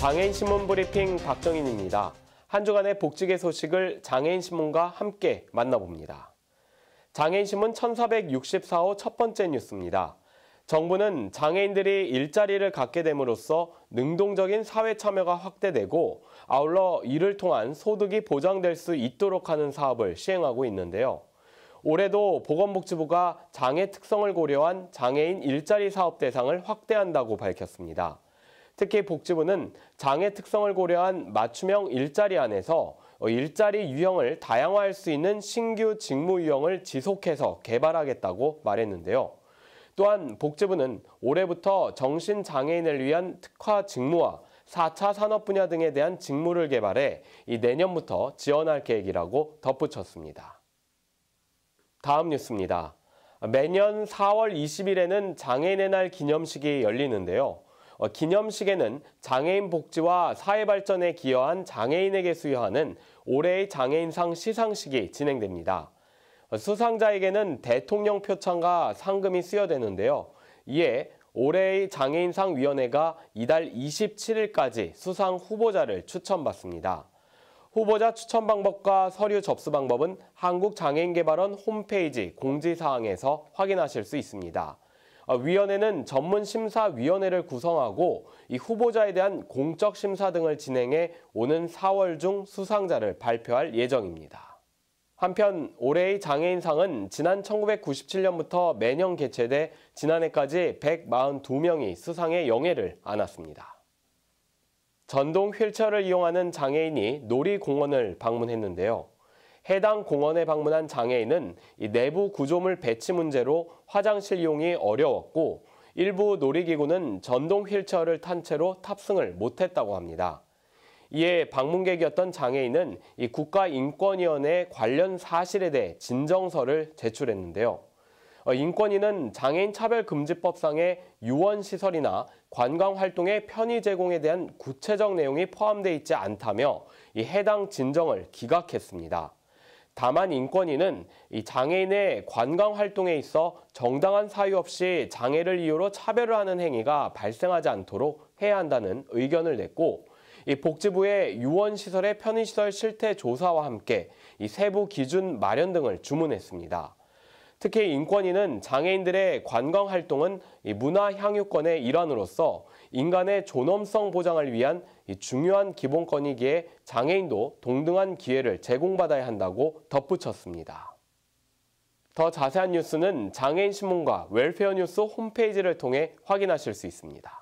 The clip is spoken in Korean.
장애인신문 브리핑 박정인입니다. 한 주간의 복지계 소식을 장애인신문과 함께 만나봅니다. 장애인신문 1464호 첫 번째 뉴스입니다. 정부는 장애인들이 일자리를 갖게 됨으로써 능동적인 사회 참여가 확대되고 아울러 이를 통한 소득이 보장될 수 있도록 하는 사업을 시행하고 있는데요. 올해도 보건복지부가 장애 특성을 고려한 장애인 일자리 사업 대상을 확대한다고 밝혔습니다. 특히 복지부는 장애 특성을 고려한 맞춤형 일자리 안에서 일자리 유형을 다양화할 수 있는 신규 직무 유형을 지속해서 개발하겠다고 말했는데요. 또한 복지부는 올해부터 정신장애인을 위한 특화 직무와 4차 산업 분야 등에 대한 직무를 개발해 내년부터 지원할 계획이라고 덧붙였습니다. 다음 뉴스입니다. 매년 4월 20일에는 장애인의 날 기념식이 열리는데요. 어, 기념식에는 장애인 복지와 사회 발전에 기여한 장애인에게 수여하는 올해의 장애인상 시상식이 진행됩니다. 어, 수상자에게는 대통령 표창과 상금이 수여되는데요. 이에 올해의 장애인상 위원회가 이달 27일까지 수상 후보자를 추천받습니다. 후보자 추천 방법과 서류 접수 방법은 한국장애인개발원 홈페이지 공지사항에서 확인하실 수 있습니다. 아, 위원회는 전문 심사위원회를 구성하고 이 후보자에 대한 공적 심사 등을 진행해 오는 4월 중 수상자를 발표할 예정입니다. 한편 올해의 장애인상은 지난 1997년부터 매년 개최돼 지난해까지 142명이 수상의 영예를 안았습니다. 전동 휠체어를 이용하는 장애인이 놀이공원을 방문했는데요. 해당 공원에 방문한 장애인은 내부 구조물 배치 문제로 화장실 이용이 어려웠고 일부 놀이기구는 전동 휠체어를 탄 채로 탑승을 못했다고 합니다. 이에 방문객이었던 장애인은 국가인권위원회 관련 사실에 대해 진정서를 제출했는데요. 어, 인권위는 장애인 차별금지법상의 유원시설이나 관광활동의 편의 제공에 대한 구체적 내용이 포함되어 있지 않다며 해당 진정을 기각했습니다. 다만 인권위는 이 장애인의 관광 활동에 있어 정당한 사유 없이 장애를 이유로 차별을 하는 행위가 발생하지 않도록 해야 한다는 의견을 냈고 이 복지부의 유원시설의 편의시설 실태 조사와 함께 이 세부 기준 마련 등을 주문했습니다. 특히 인권위는 장애인들의 관광 활동은 문화 향유권의 일환으로서 인간의 존엄성 보장을 위한 중요한 기본권이기에 장애인도 동등한 기회를 제공받아야 한다고 덧붙였습니다. 더 자세한 뉴스는 장애인신문과 웰페어뉴스 홈페이지를 통해 확인하실 수 있습니다.